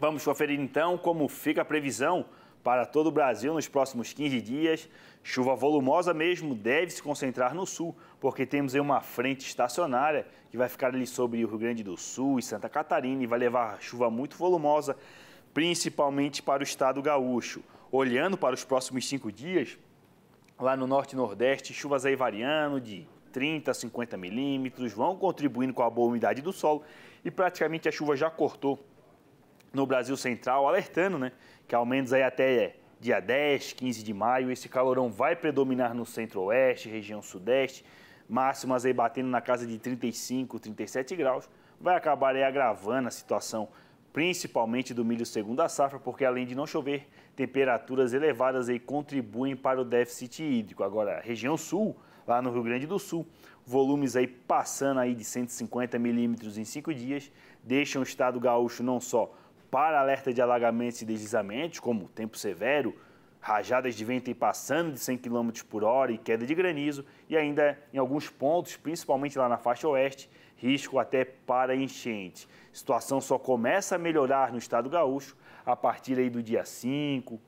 Vamos conferir então como fica a previsão para todo o Brasil nos próximos 15 dias. Chuva volumosa mesmo deve se concentrar no sul, porque temos aí uma frente estacionária que vai ficar ali sobre o Rio Grande do Sul e Santa Catarina e vai levar chuva muito volumosa, principalmente para o estado gaúcho. Olhando para os próximos cinco dias, lá no norte e nordeste, chuvas aí variando de 30 a 50 milímetros, vão contribuindo com a boa umidade do solo e praticamente a chuva já cortou no Brasil Central, alertando né, que ao menos aí até é, dia 10, 15 de maio, esse calorão vai predominar no centro-oeste, região sudeste, máximas aí batendo na casa de 35, 37 graus, vai acabar aí agravando a situação principalmente do milho segundo a safra, porque além de não chover, temperaturas elevadas aí contribuem para o déficit hídrico. Agora, região sul, lá no Rio Grande do Sul, volumes aí passando aí de 150 milímetros em cinco dias, deixam o estado gaúcho não só para alerta de alagamentos e deslizamentos, como tempo severo, rajadas de vento e passando de 100 km por hora e queda de granizo, e ainda em alguns pontos, principalmente lá na faixa oeste, risco até para enchente. A situação só começa a melhorar no estado gaúcho a partir aí do dia 5,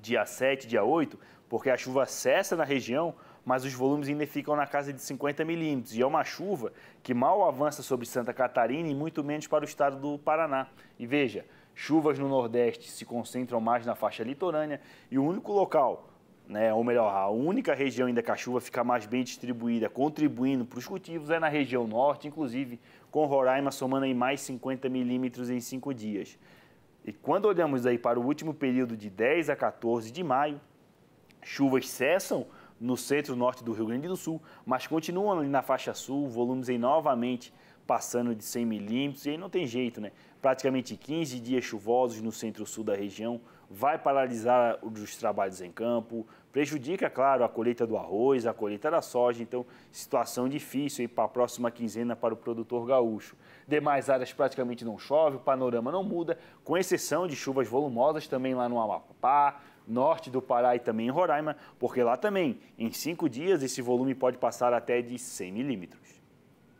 dia 7, dia 8, porque a chuva cessa na região, mas os volumes ainda ficam na casa de 50 milímetros. E é uma chuva que mal avança sobre Santa Catarina e muito menos para o estado do Paraná. E veja, chuvas no Nordeste se concentram mais na faixa litorânea e o único local né, ou melhor, a única região ainda que a chuva fica mais bem distribuída, contribuindo para os cultivos, é na região norte, inclusive com Roraima somando aí mais 50 milímetros em cinco dias. E quando olhamos aí para o último período de 10 a 14 de maio, chuvas cessam no centro-norte do Rio Grande do Sul, mas continuam ali na faixa sul, volumes aí novamente passando de 100 milímetros, e aí não tem jeito, né? Praticamente 15 dias chuvosos no centro-sul da região, vai paralisar os trabalhos em campo, prejudica, claro, a colheita do arroz, a colheita da soja, então situação difícil para a próxima quinzena para o produtor gaúcho. Demais áreas praticamente não chove, o panorama não muda, com exceção de chuvas volumosas também lá no Amapá, norte do Pará e também em Roraima, porque lá também, em cinco dias, esse volume pode passar até de 100 milímetros.